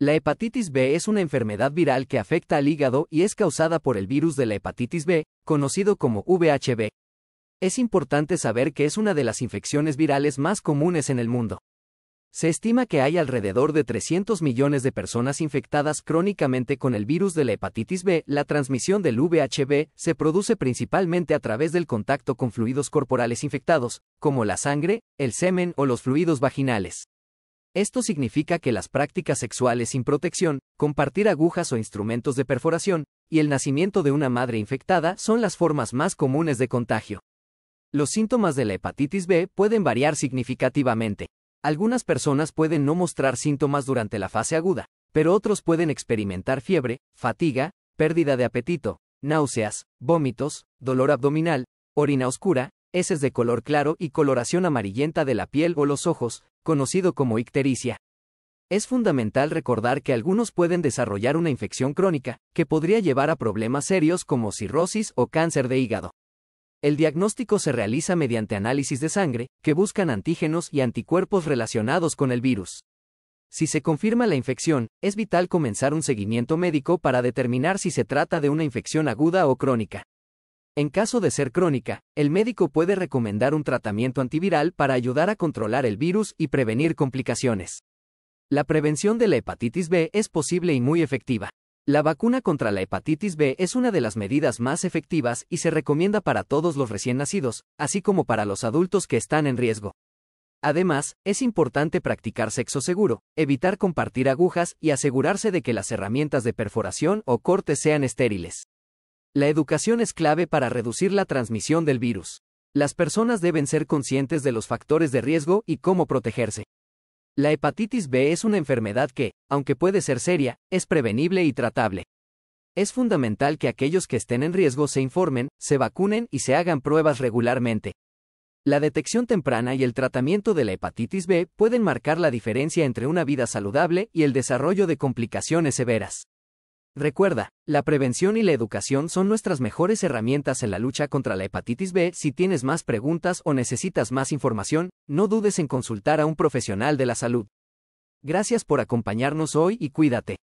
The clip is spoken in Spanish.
La hepatitis B es una enfermedad viral que afecta al hígado y es causada por el virus de la hepatitis B, conocido como VHB. Es importante saber que es una de las infecciones virales más comunes en el mundo. Se estima que hay alrededor de 300 millones de personas infectadas crónicamente con el virus de la hepatitis B. La transmisión del VHB se produce principalmente a través del contacto con fluidos corporales infectados, como la sangre, el semen o los fluidos vaginales. Esto significa que las prácticas sexuales sin protección, compartir agujas o instrumentos de perforación, y el nacimiento de una madre infectada son las formas más comunes de contagio. Los síntomas de la hepatitis B pueden variar significativamente. Algunas personas pueden no mostrar síntomas durante la fase aguda, pero otros pueden experimentar fiebre, fatiga, pérdida de apetito, náuseas, vómitos, dolor abdominal, orina oscura, Heces de color claro y coloración amarillenta de la piel o los ojos, conocido como ictericia. Es fundamental recordar que algunos pueden desarrollar una infección crónica, que podría llevar a problemas serios como cirrosis o cáncer de hígado. El diagnóstico se realiza mediante análisis de sangre, que buscan antígenos y anticuerpos relacionados con el virus. Si se confirma la infección, es vital comenzar un seguimiento médico para determinar si se trata de una infección aguda o crónica. En caso de ser crónica, el médico puede recomendar un tratamiento antiviral para ayudar a controlar el virus y prevenir complicaciones. La prevención de la hepatitis B es posible y muy efectiva. La vacuna contra la hepatitis B es una de las medidas más efectivas y se recomienda para todos los recién nacidos, así como para los adultos que están en riesgo. Además, es importante practicar sexo seguro, evitar compartir agujas y asegurarse de que las herramientas de perforación o corte sean estériles. La educación es clave para reducir la transmisión del virus. Las personas deben ser conscientes de los factores de riesgo y cómo protegerse. La hepatitis B es una enfermedad que, aunque puede ser seria, es prevenible y tratable. Es fundamental que aquellos que estén en riesgo se informen, se vacunen y se hagan pruebas regularmente. La detección temprana y el tratamiento de la hepatitis B pueden marcar la diferencia entre una vida saludable y el desarrollo de complicaciones severas. Recuerda, la prevención y la educación son nuestras mejores herramientas en la lucha contra la hepatitis B. Si tienes más preguntas o necesitas más información, no dudes en consultar a un profesional de la salud. Gracias por acompañarnos hoy y cuídate.